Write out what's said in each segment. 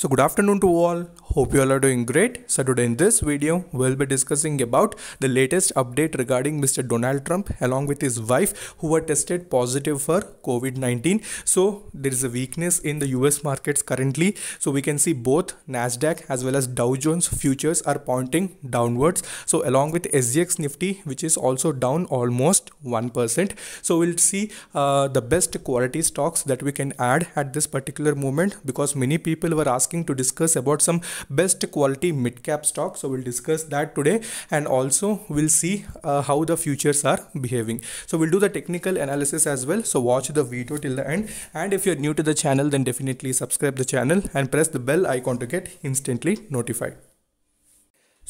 So good afternoon to all. Hope you all are doing great. So today in this video, we'll be discussing about the latest update regarding Mr. Donald Trump along with his wife who were tested positive for COVID-19. So there is a weakness in the US markets currently. So we can see both Nasdaq as well as Dow Jones futures are pointing downwards. So along with SGX Nifty, which is also down almost 1%. So we'll see uh, the best quality stocks that we can add at this particular moment because many people were asking to discuss about some best quality mid cap stock. So we'll discuss that today and also we'll see uh, how the futures are behaving. So we'll do the technical analysis as well. So watch the video till the end. And if you're new to the channel, then definitely subscribe the channel and press the bell icon to get instantly notified.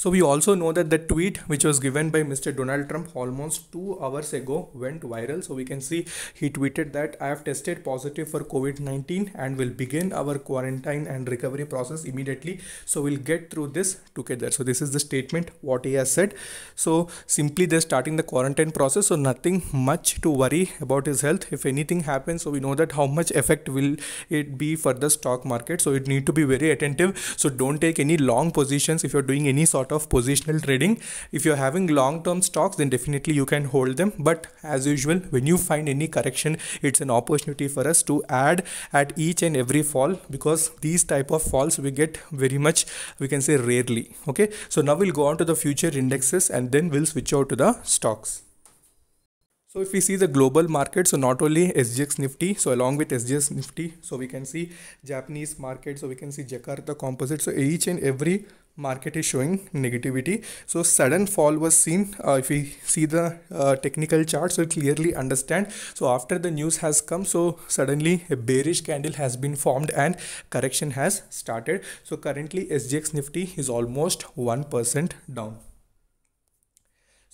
So we also know that the tweet which was given by Mr. Donald Trump almost two hours ago went viral. So we can see he tweeted that I have tested positive for COVID-19 and will begin our quarantine and recovery process immediately. So we'll get through this together. So this is the statement what he has said. So simply they're starting the quarantine process. So nothing much to worry about his health. If anything happens, so we know that how much effect will it be for the stock market. So it need to be very attentive. So don't take any long positions if you're doing any sort of positional trading if you're having long term stocks then definitely you can hold them but as usual when you find any correction it's an opportunity for us to add at each and every fall because these type of falls we get very much we can say rarely okay so now we'll go on to the future indexes and then we'll switch out to the stocks so if we see the global market, so not only SGX Nifty, so along with SGX Nifty, so we can see Japanese market, so we can see Jakarta Composite. So each and every market is showing negativity so sudden fall was seen uh, if we see the uh, technical chart so clearly understand so after the news has come so suddenly a bearish candle has been formed and correction has started so currently sgx nifty is almost 1% down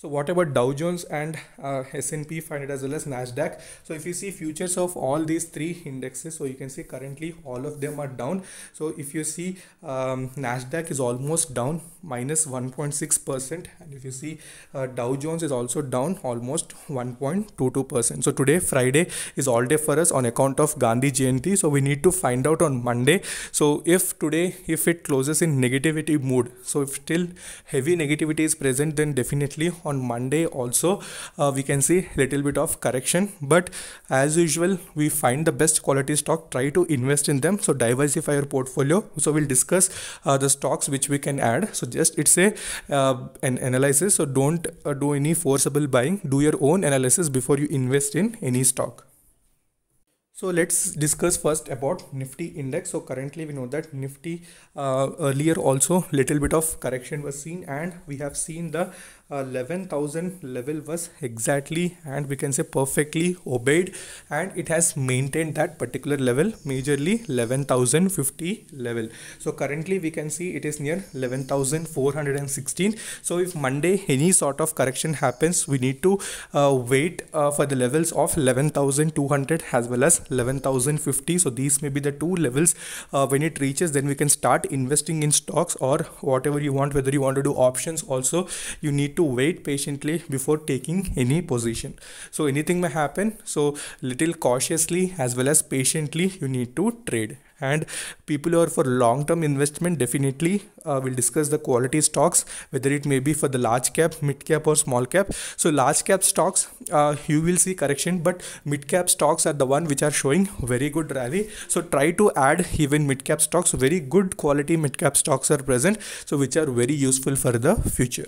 so whatever Dow Jones and uh, S&P 500 as well as Nasdaq. So if you see futures of all these three indexes, so you can see currently all of them are down. So if you see um, Nasdaq is almost down minus 1.6 percent, and if you see uh, Dow Jones is also down almost 1.22 percent. So today Friday is all day for us on account of Gandhi Jayanti. So we need to find out on Monday. So if today if it closes in negativity mood, so if still heavy negativity is present, then definitely on on monday also uh, we can see little bit of correction but as usual we find the best quality stock try to invest in them so diversify your portfolio so we'll discuss uh, the stocks which we can add so just it's a uh, an analysis so don't uh, do any forcible buying do your own analysis before you invest in any stock so let's discuss first about Nifty index. So currently we know that Nifty uh, earlier also little bit of correction was seen and we have seen the uh, 11000 level was exactly and we can say perfectly obeyed and it has maintained that particular level majorly 11050 level so currently we can see it is near 11416 so if monday any sort of correction happens we need to uh, wait uh, for the levels of 11200 as well as 11050 so these may be the two levels uh, when it reaches then we can start investing in stocks or whatever you want whether you want to do options also you need to wait patiently before taking any position so anything may happen so little cautiously as well as patiently you need to trade and people who are for long term investment definitely uh, will discuss the quality stocks whether it may be for the large cap mid cap or small cap so large cap stocks uh, you will see correction but mid cap stocks are the one which are showing very good rally so try to add even mid cap stocks very good quality mid cap stocks are present so which are very useful for the future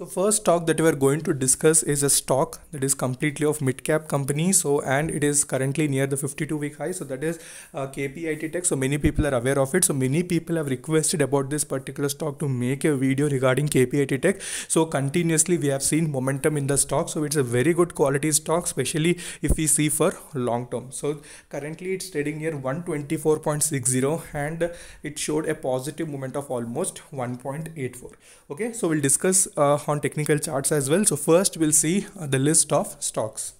so first stock that we are going to discuss is a stock that is completely of mid-cap company. So and it is currently near the 52-week high. So that is uh, KPIT Tech. So many people are aware of it. So many people have requested about this particular stock to make a video regarding KPIT Tech. So continuously we have seen momentum in the stock. So it's a very good quality stock, especially if we see for long term. So currently it's trading near 124.60 and it showed a positive movement of almost 1.84. Okay, so we'll discuss. Uh, on technical charts as well. So first we'll see uh, the list of stocks.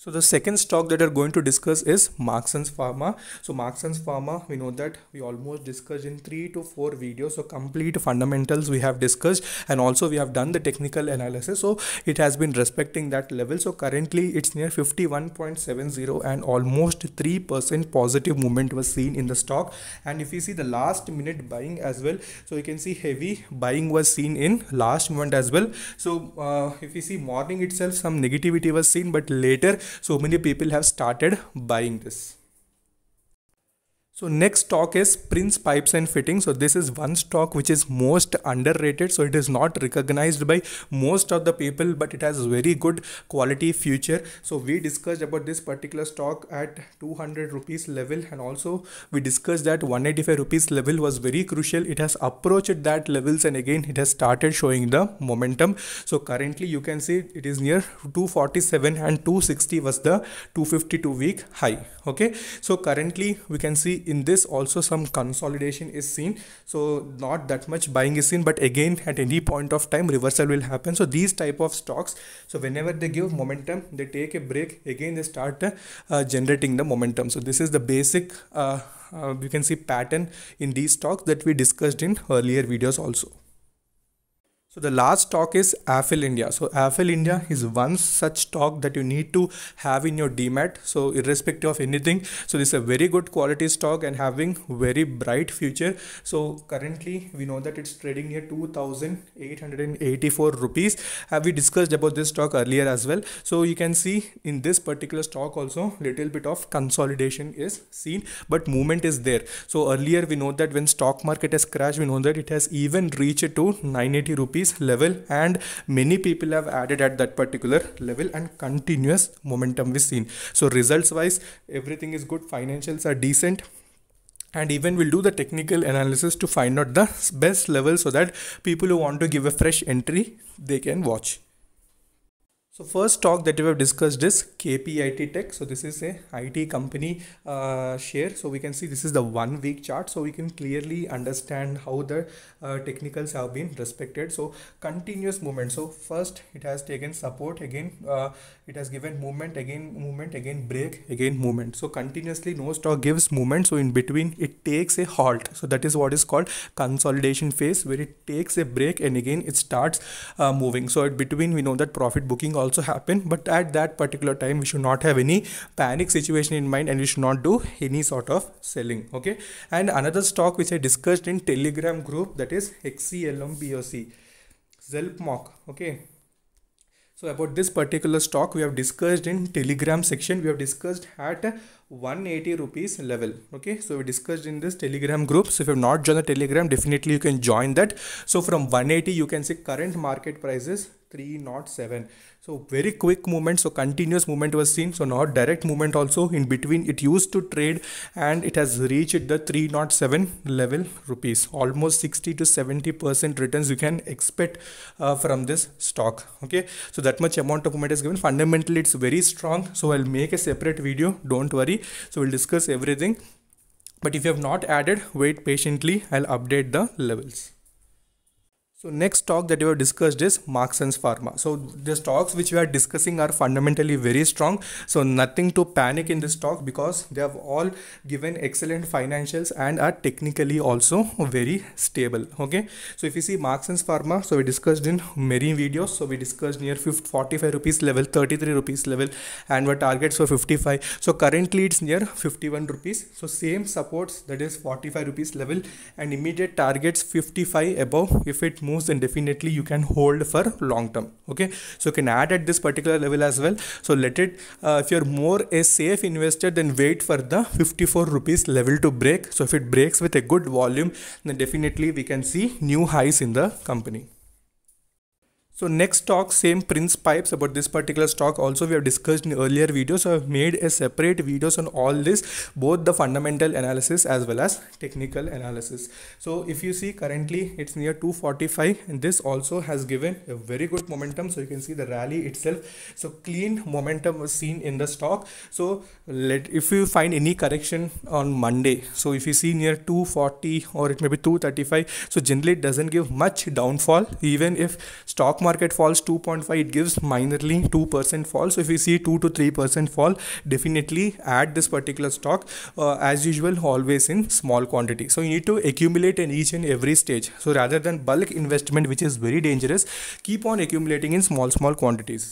So the second stock that we're going to discuss is Markson's Pharma. So Markson's Pharma, we know that we almost discussed in three to four videos. So complete fundamentals we have discussed and also we have done the technical analysis. So it has been respecting that level. So currently it's near 51.70 and almost 3% positive movement was seen in the stock. And if you see the last minute buying as well, so you can see heavy buying was seen in last moment as well. So uh, if you see morning itself, some negativity was seen, but later so many people have started buying this so next stock is Prince Pipes and Fittings. So this is one stock which is most underrated. So it is not recognized by most of the people, but it has very good quality future. So we discussed about this particular stock at 200 rupees level, and also we discussed that 185 rupees level was very crucial. It has approached that levels, and again it has started showing the momentum. So currently you can see it is near 247 and 260 was the 252 week high. Okay, so currently we can see in this also some consolidation is seen so not that much buying is seen but again at any point of time reversal will happen so these type of stocks so whenever they give momentum they take a break again they start uh, generating the momentum so this is the basic uh, uh, you can see pattern in these stocks that we discussed in earlier videos also so the last stock is AFL India. So AFL India is one such stock that you need to have in your DMAT. So irrespective of anything. So this is a very good quality stock and having very bright future. So currently we know that it's trading at 2,884 rupees. Have we discussed about this stock earlier as well. So you can see in this particular stock also little bit of consolidation is seen, but movement is there. So earlier we know that when stock market has crashed, we know that it has even reached to 980 rupees rupees level and many people have added at that particular level and continuous momentum is seen so results wise everything is good financials are decent and even we'll do the technical analysis to find out the best level so that people who want to give a fresh entry they can watch so first talk that we have discussed is KPIT Tech. So this is a IT company uh, share. So we can see this is the one week chart. So we can clearly understand how the uh, technicals have been respected. So continuous movement. So first it has taken support again. Uh, it has given movement again, movement again, break again, movement. So continuously no stock gives movement. So in between it takes a halt. So that is what is called consolidation phase where it takes a break and again it starts uh, moving. So at between we know that profit booking also also happen but at that particular time we should not have any panic situation in mind and we should not do any sort of selling okay and another stock which i discussed in telegram group that is xclmboc zelpmoc okay so about this particular stock we have discussed in telegram section we have discussed at 180 rupees level okay so we discussed in this telegram group so if you've not joined the telegram definitely you can join that so from 180 you can see current market prices 307 so very quick movement so continuous movement was seen so not direct movement also in between it used to trade and it has reached the 307 level rupees almost 60 to 70 percent returns you can expect uh, from this stock okay so that much amount of movement is given fundamentally it's very strong so i'll make a separate video don't worry so we'll discuss everything but if you have not added wait patiently i'll update the levels so next talk that we have discussed is Marx and Pharma. So the stocks which we are discussing are fundamentally very strong. So nothing to panic in this talk because they have all given excellent financials and are technically also very stable. Okay. So if you see Marx and Pharma, so we discussed in many videos. So we discussed near 45 rupees level, 33 rupees level, and our targets were 55. So currently it's near 51 rupees. So same supports that is 45 rupees level and immediate targets 55 above if it moves then definitely you can hold for long term okay so you can add at this particular level as well so let it uh, if you're more a safe investor then wait for the 54 rupees level to break so if it breaks with a good volume then definitely we can see new highs in the company so next talk same Prince pipes about this particular stock also we have discussed in earlier videos so I've made a separate videos on all this both the fundamental analysis as well as technical analysis. So if you see currently it's near 245 and this also has given a very good momentum so you can see the rally itself. So clean momentum was seen in the stock. So let if you find any correction on Monday so if you see near 240 or it may be 235 so generally it doesn't give much downfall even if stock market market falls 2.5 it gives minorly 2% fall so if you see 2 to 3% fall definitely add this particular stock uh, as usual always in small quantity so you need to accumulate in each and every stage so rather than bulk investment which is very dangerous keep on accumulating in small small quantities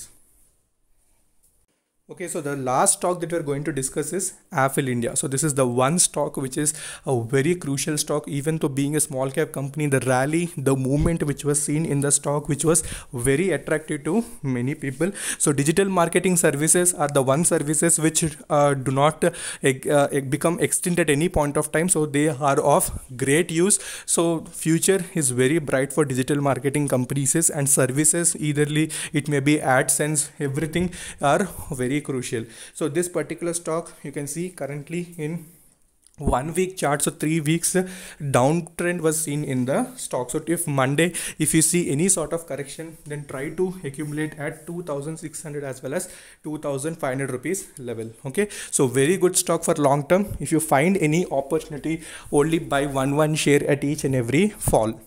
Okay, so the last stock that we're going to discuss is AFL India. So this is the one stock which is a very crucial stock, even to being a small cap company, the rally, the movement which was seen in the stock, which was very attractive to many people. So digital marketing services are the one services which uh, do not uh, uh become extinct at any point of time. So they are of great use. So future is very bright for digital marketing companies and services. Eitherly, it may be AdSense, everything are very very crucial so this particular stock you can see currently in one week chart so three weeks uh, downtrend was seen in the stock so if monday if you see any sort of correction then try to accumulate at 2600 as well as 2500 rupees level okay so very good stock for long term if you find any opportunity only buy one one share at each and every fall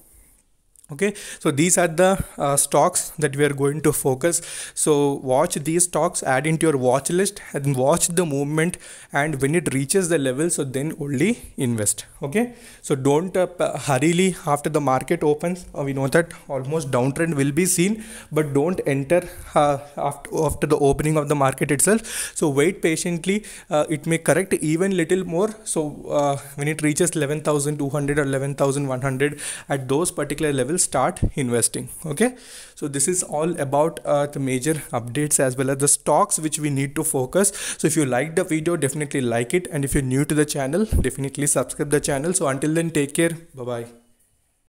okay so these are the uh, stocks that we are going to focus so watch these stocks add into your watch list and watch the movement and when it reaches the level so then only invest okay so don't uh, hurriedly after the market opens uh, we know that almost downtrend will be seen but don't enter uh, after, after the opening of the market itself so wait patiently uh, it may correct even little more so uh, when it reaches 11200 or 11100 at those particular levels start investing okay so this is all about uh, the major updates as well as the stocks which we need to focus so if you like the video definitely like it and if you're new to the channel definitely subscribe the channel so until then take care bye bye